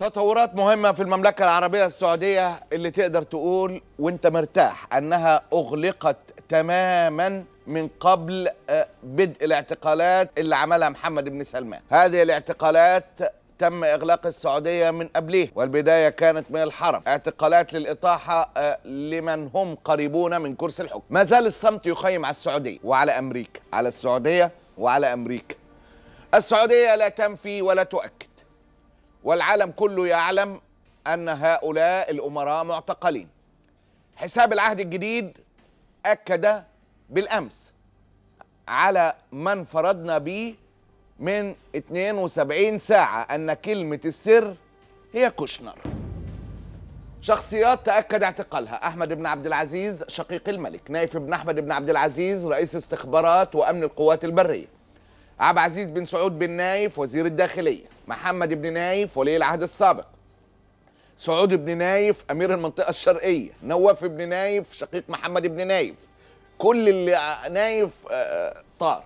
تطورات مهمة في المملكة العربية السعودية اللي تقدر تقول وانت مرتاح انها اغلقت تماما من قبل آه، بدء الاعتقالات اللي عملها محمد بن سلمان هذه الاعتقالات تم إغلاق السعودية من قبله والبداية كانت من الحرم اعتقالات للإطاحة آه، لمن هم قريبون من كرسي الحكم ما زال الصمت يخيم على السعودية وعلى أمريكا على السعودية وعلى أمريكا السعودية لا تنفي ولا تؤكد والعالم كله يعلم أن هؤلاء الأمراء معتقلين حساب العهد الجديد أكد بالأمس على من فرضنا به من 72 ساعة أن كلمة السر هي كوشنر شخصيات تأكد اعتقالها أحمد بن عبد العزيز شقيق الملك نايف بن أحمد بن عبد العزيز رئيس استخبارات وأمن القوات البرية عبد العزيز بن سعود بن نايف وزير الداخليه محمد بن نايف ولي العهد السابق سعود بن نايف امير المنطقه الشرقيه نواف بن نايف شقيق محمد بن نايف كل اللي نايف آه، طار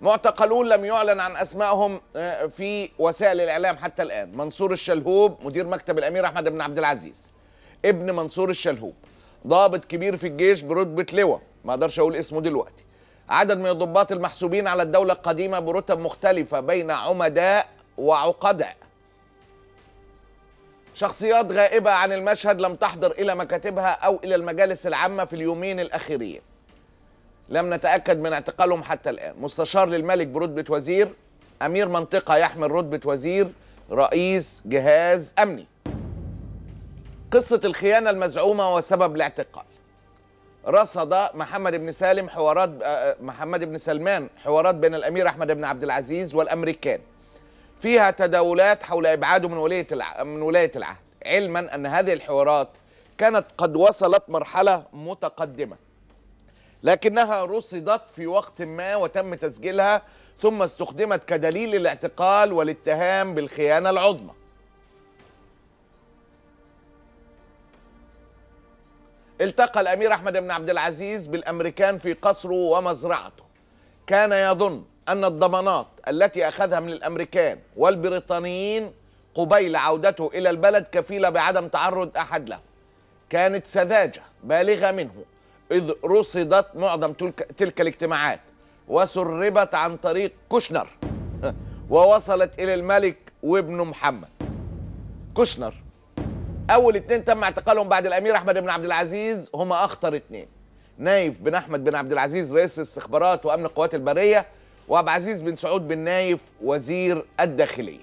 معتقلون لم يعلن عن اسمائهم آه، في وسائل الاعلام حتى الان منصور الشلهوب مدير مكتب الامير احمد بن عبد العزيز ابن منصور الشلهوب ضابط كبير في الجيش برتبه لواء ما اقدرش اقول اسمه دلوقتي عدد من الضباط المحسوبين على الدولة القديمة برتب مختلفة بين عمداء وعقداء شخصيات غائبة عن المشهد لم تحضر إلى مكاتبها أو إلى المجالس العامة في اليومين الأخيرين لم نتأكد من اعتقالهم حتى الآن مستشار للملك برتبة وزير أمير منطقة يحمل رتبة وزير رئيس جهاز أمني قصة الخيانة المزعومة وسبب الاعتقال رصد محمد بن سالم حوارات آه، آه، محمد بن سلمان حوارات بين الامير احمد بن عبد العزيز والامريكان فيها تداولات حول ابعاده من ولايه من ولايه العهد علما ان هذه الحوارات كانت قد وصلت مرحله متقدمه لكنها رصدت في وقت ما وتم تسجيلها ثم استخدمت كدليل الاعتقال والاتهام بالخيانه العظمى التقى الامير احمد بن عبد العزيز بالامريكان في قصره ومزرعته كان يظن ان الضمانات التي اخذها من الامريكان والبريطانيين قبيل عودته الى البلد كفيله بعدم تعرض احد له كانت سذاجه بالغه منه اذ رصدت معظم تلك, تلك الاجتماعات وسربت عن طريق كوشنر ووصلت الى الملك وابنه محمد كوشنر اول اثنين تم اعتقالهم بعد الامير احمد بن عبد العزيز هما اخطر اثنين نايف بن احمد بن عبد العزيز رئيس الاستخبارات وامن القوات البريه وعبد العزيز بن سعود بن نايف وزير الداخليه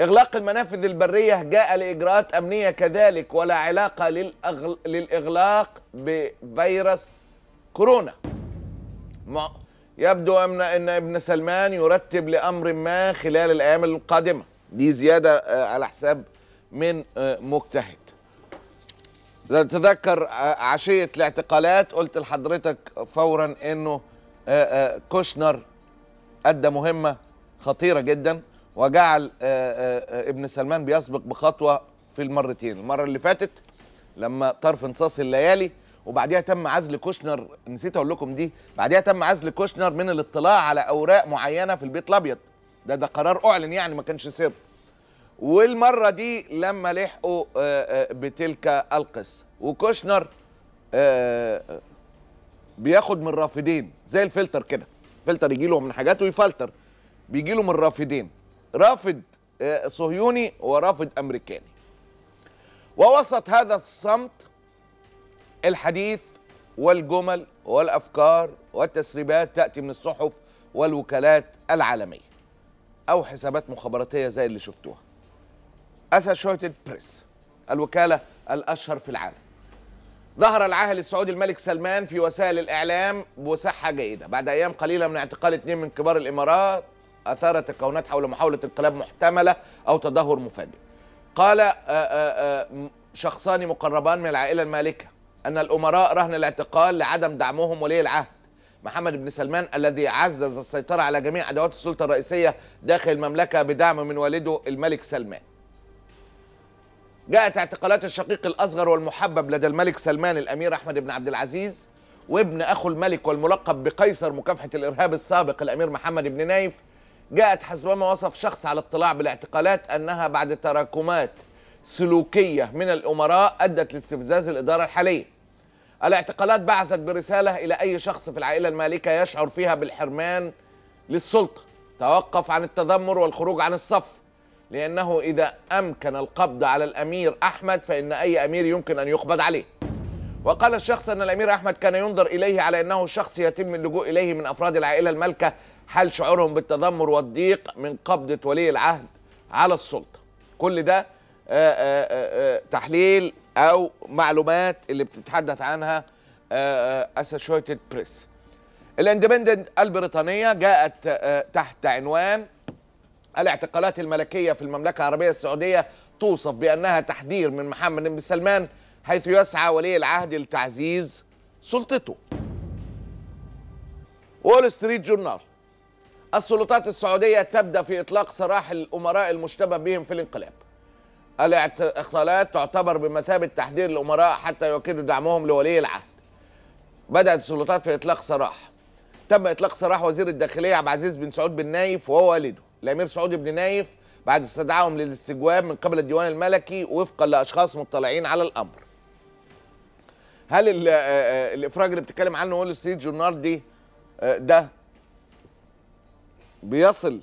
إغلاق المنافذ البرية جاء لإجراءات أمنية كذلك ولا علاقة للأغل... للإغلاق بفيروس كورونا ما يبدو أن أن ابن سلمان يرتب لأمر ما خلال الأيام القادمة دي زيادة آه، على حساب من آه، مجتهد تذكر آه، عشية الاعتقالات قلت لحضرتك فورا انه آه، كوشنر ادى مهمة خطيرة جدا وجعل ابن سلمان بيسبق بخطوة في المرتين المرة اللي فاتت لما طرف انصاص الليالي وبعديها تم عزل كوشنر نسيت اقول لكم دي بعديها تم عزل كوشنر من الاطلاع على اوراق معينه في البيت الابيض ده ده قرار اعلن يعني ما كانش سر والمره دي لما لحقوا آه، آه، بتلك القصه وكوشنر آه، بياخد من الرافدين زي الفلتر كده فلتر يجي له من حاجاته ويفلتر بيجي له من الرافدين رافد صهيوني ورافد امريكاني ووسط هذا الصمت الحديث والجمل والافكار والتسريبات تاتي من الصحف والوكالات العالميه او حسابات مخابراتيه زي اللي شفتوها اسوشيتد بريس الوكاله الاشهر في العالم ظهر العاهل السعودي الملك سلمان في وسائل الاعلام بصحه جيده بعد ايام قليله من اعتقال اثنين من كبار الامارات اثارت الكونات حول محاوله انقلاب محتمله او تدهور مفاجئ قال آه، آه، آه، شخصان مقربان من العائله المالكه ان الامراء رهن الاعتقال لعدم دعمهم ولي العهد محمد بن سلمان الذي عزز السيطره على جميع ادوات السلطه الرئيسيه داخل المملكه بدعم من والده الملك سلمان جاءت اعتقالات الشقيق الأصغر والمحبب لدى الملك سلمان الأمير أحمد بن عبد العزيز وابن أخو الملك والملقب بقيصر مكافحة الإرهاب السابق الأمير محمد بن نايف جاءت حسبما وصف شخص على اطلاع بالاعتقالات أنها بعد تراكمات سلوكية من الأمراء أدت لاستفزاز الإدارة الحالية الاعتقالات بعثت برسالة إلى أي شخص في العائلة المالكة يشعر فيها بالحرمان للسلطة توقف عن التذمر والخروج عن الصف لأنه إذا أمكن القبض على الأمير أحمد فإن أي أمير يمكن أن يقبض عليه وقال الشخص أن الأمير أحمد كان ينظر إليه على أنه شخص يتم اللجوء إليه من أفراد العائلة المالكة حال شعورهم بالتذمر والضيق من قبضة ولي العهد على السلطة كل ده آآ آه، آآ آه، آه، تحليل أو معلومات اللي بتتحدث عنها أساشويتد بريس الاندبندنت البريطانية جاءت تحت عنوان الاعتقالات الملكية في المملكة العربية السعودية توصف بأنها تحذير من محمد بن سلمان حيث يسعى ولي العهد لتعزيز سلطته وول ستريت جورنال السلطات السعودية تبدأ في إطلاق سراح الأمراء المشتبه بهم في الانقلاب الاعتقالات تعتبر بمثابة تحذير الأمراء حتى يؤكدوا دعمهم لولي العهد بدأت السلطات في إطلاق سراح تم إطلاق سراح وزير الداخلية عبد العزيز بن سعود بن نايف ووالده الامير سعود بن نايف بعد استدعائهم للاستجواب من قبل الديوان الملكي وفقا لاشخاص مطلعين على الامر هل آه، آه، الافراج اللي بتتكلم عنه وول ستريت جورنال دي آه، ده بيصل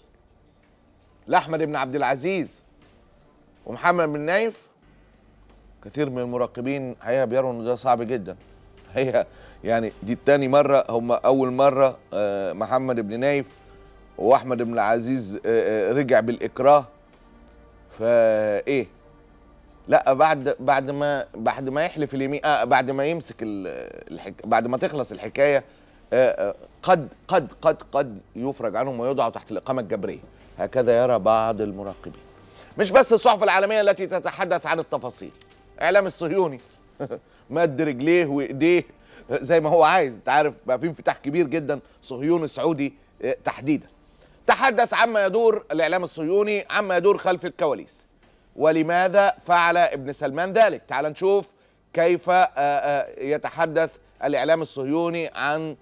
لاحمد بن عبد العزيز ومحمد بن نايف كثير من المراقبين حقيقه بيروا ان ده صعب جدا هي يعني دي تاني مره هم اول مره محمد بن نايف واحمد بن العزيز آه، آه، رجع بالاكراه فايه لا بعد بعد ما بعد ما يحلف اليمين آه بعد ما يمسك الحك... بعد ما تخلص الحكايه آه،, آه قد قد قد قد يفرج عنهم ويوضعوا تحت الاقامه الجبريه هكذا يرى بعض المراقبين مش بس الصحف العالميه التي تتحدث عن التفاصيل اعلام الصهيوني مد رجليه وايديه زي ما هو عايز انت عارف بقى في انفتاح كبير جدا صهيوني سعودي تحديدا تحدث عما يدور الإعلام الصهيوني عما يدور خلف الكواليس ولماذا فعل ابن سلمان ذلك تعال نشوف كيف آه، آه، يتحدث الإعلام الصهيوني عن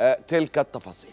آه، تلك التفاصيل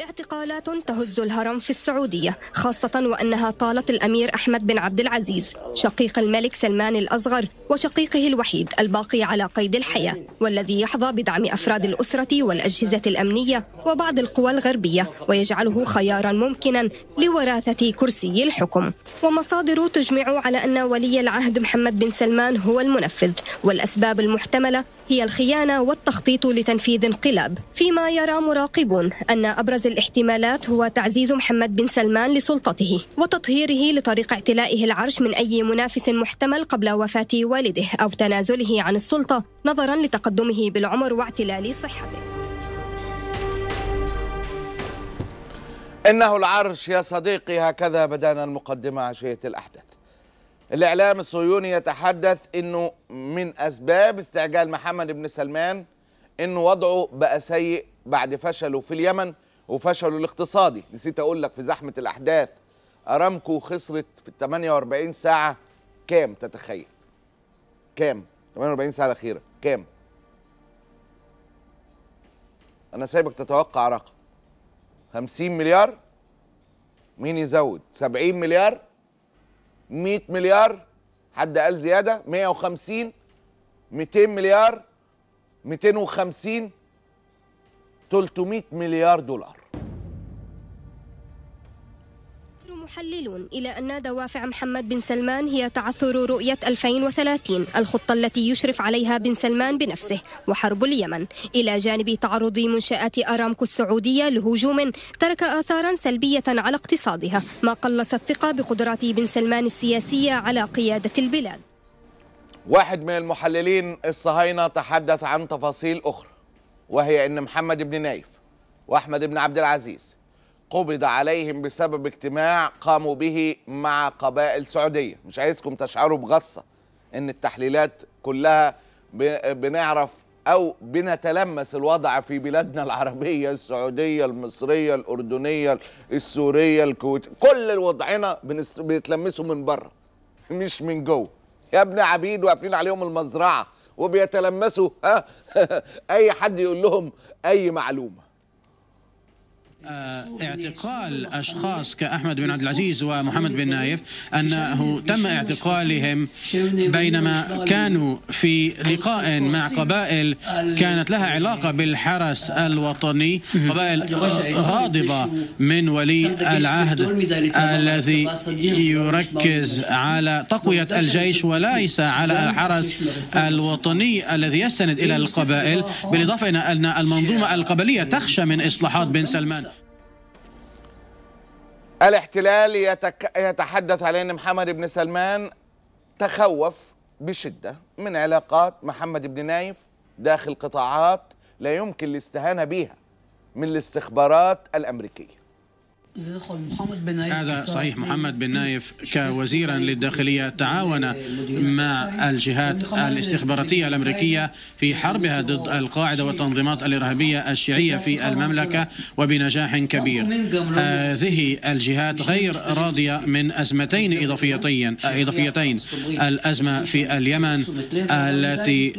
اعتقالات تهز الهرم في السعودية خاصة وأنها طالت الأمير أحمد بن عبد العزيز شقيق الملك سلمان الأصغر وشقيقه الوحيد الباقي على قيد الحياة والذي يحظى بدعم أفراد الأسرة والأجهزة الأمنية وبعض القوى الغربية ويجعله خيارا ممكنا لوراثة كرسي الحكم ومصادر تجمع على أن ولي العهد محمد بن سلمان هو المنفذ والأسباب المحتملة هي الخيانة والتخطيط لتنفيذ انقلاب فيما يرى مراقبون أن أبرز الاحتمالات هو تعزيز محمد بن سلمان لسلطته وتطهيره لطريق اعتلائه العرش من أي منافس محتمل قبل وفاة والده أو تنازله عن السلطة نظرا لتقدمه بالعمر واعتلال صحته إنه العرش يا صديقي هكذا بدأنا المقدمة عشية الأحداث الإعلام الصهيوني يتحدث أنه من أسباب استعجال محمد بن سلمان أنه وضعه بقى سيء بعد فشله في اليمن وفشله الاقتصادي نسيت أقول لك في زحمة الأحداث أرامكو خسرت في 48 ساعة كام تتخيل كام 48 ساعة الأخيرة كام أنا سايبك تتوقع رقم 50 مليار مين يزود 70 مليار 100 مليار حد قال زياده 150 200 مليار 250 300 مليار دولار المحللون إلى أن دوافع محمد بن سلمان هي تعثر رؤية 2030 الخطة التي يشرف عليها بن سلمان بنفسه وحرب اليمن إلى جانب تعرض منشآت أرامكو السعودية لهجوم ترك آثارا سلبية على اقتصادها ما قلص الثقة بقدرات بن سلمان السياسية على قيادة البلاد واحد من المحللين الصهاينة تحدث عن تفاصيل أخرى وهي أن محمد بن نايف وأحمد بن عبد العزيز قبض عليهم بسبب اجتماع قاموا به مع قبائل سعودية مش عايزكم تشعروا بغصة ان التحليلات كلها بنعرف او بنتلمس الوضع في بلادنا العربية السعودية المصرية الاردنية السورية الكويت كل وضعنا بنتلمسه من بره مش من جوه يا ابن عبيد واقفين عليهم المزرعة وبيتلمسوا ها اي حد يقول لهم اي معلومة آه، اعتقال اشخاص كاحمد بن عبد العزيز ومحمد بن نايف انه تم اعتقالهم بينما كانوا في لقاء مع قبائل كانت لها علاقه بالحرس آه، الوطني قبائل غاضبه من ولي العهد الذي يركز على تقويه الجيش وليس على الحرس الوطني الذي يستند الى القبائل بالاضافه الى ان المنظومه القبليه تخشى من اصلاحات بن سلمان الاحتلال يتك... يتحدث على ان محمد بن سلمان تخوف بشده من علاقات محمد بن نايف داخل قطاعات لا يمكن الاستهانه بها من الاستخبارات الامريكيه هذا صحيح محمد بن نايف يعني كوزيرا للداخلية تعاون مع الجهات الاستخباراتية الأمريكية في حربها ضد القاعدة والتنظيمات الإرهابية الشيعية في المملكة وبنجاح كبير هذه الجهات غير راضية من أزمتين إضافيتين إضافيتين الأزمة آه، في اليمن التي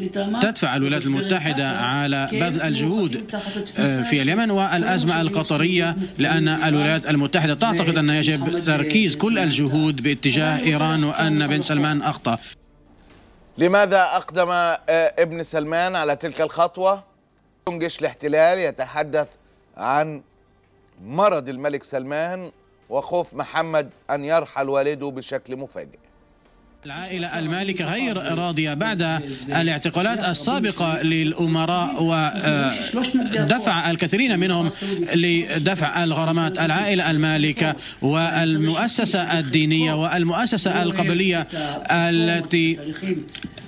تدفع الولايات المتحدة على بذل الجهود في اليمن والأزمة القطرية لأن الولايات الولايات المتحدة تعتقد أن يجب تركيز كل الجهود باتجاه إيران وأن بن سلمان أخطأ لماذا أقدم آه، ابن سلمان على تلك الخطوة؟ جيش الاحتلال يتحدث عن مرض الملك سلمان وخوف محمد أن يرحل والده بشكل مفاجئ العائلة المالكة غير راضية بعد الاعتقالات السابقة للأمراء ودفع آه، الكثيرين منهم لدفع الغرامات العائلة المالكة والمؤسسة الدينية والمؤسسة القبلية التي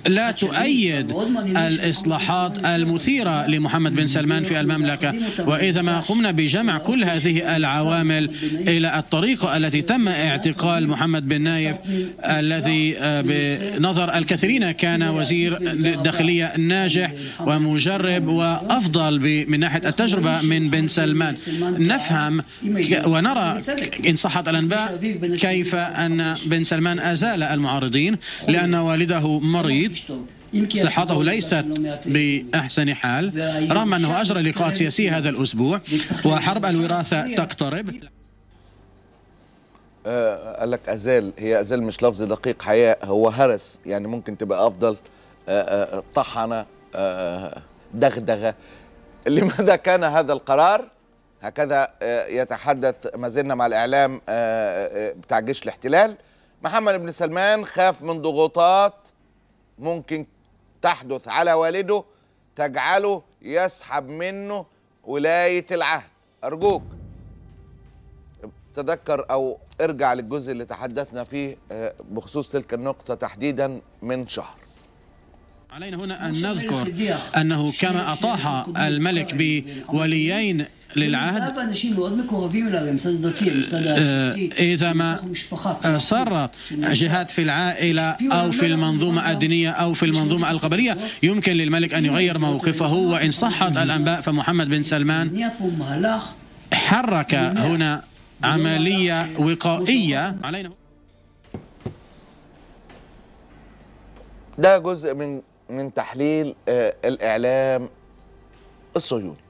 لا تؤيد الإصلاحات المثيرة لمحمد بن سلمان في المملكة وإذا ما قمنا بجمع كل هذه العوامل إلى الطريقة التي تم اعتقال محمد بن نايف الذي آه، بنظر الكثيرين كان وزير داخلية ناجح ومجرب وأفضل من ناحية التجربة من بن سلمان نفهم ونرى إن صحت الأنباء كيف أن بن سلمان أزال المعارضين لأن والده مريض صحته ليست بأحسن حال رغم أنه أجرى لقاء سياسي هذا الأسبوع وحرب الوراثة تقترب أه، قال لك أزال هي أزال مش لفظ دقيق حياء هو هرس يعني ممكن تبقى أفضل أه، أه، طحنة دغدغة لماذا كان هذا القرار هكذا يتحدث ما زلنا مع الإعلام بتاع جيش الاحتلال محمد بن سلمان خاف من ضغوطات ممكن تحدث على والده تجعله يسحب منه ولاية العهد أرجوك تذكر أو ارجع للجزء اللي تحدثنا فيه آه، بخصوص تلك النقطة تحديدا من شهر علينا هنا أن نذكر أنه كما أطاح الملك بوليين للعهد إذا ما صرت جهات في العائلة أو في المنظومة الدينية أو في المنظومة القبلية يمكن للملك أن يغير موقفه وإن صحت الأنباء فمحمد بن سلمان حرك هنا عملية وقائية علينا ده جزء من من تحليل آه، الإعلام الصهيوني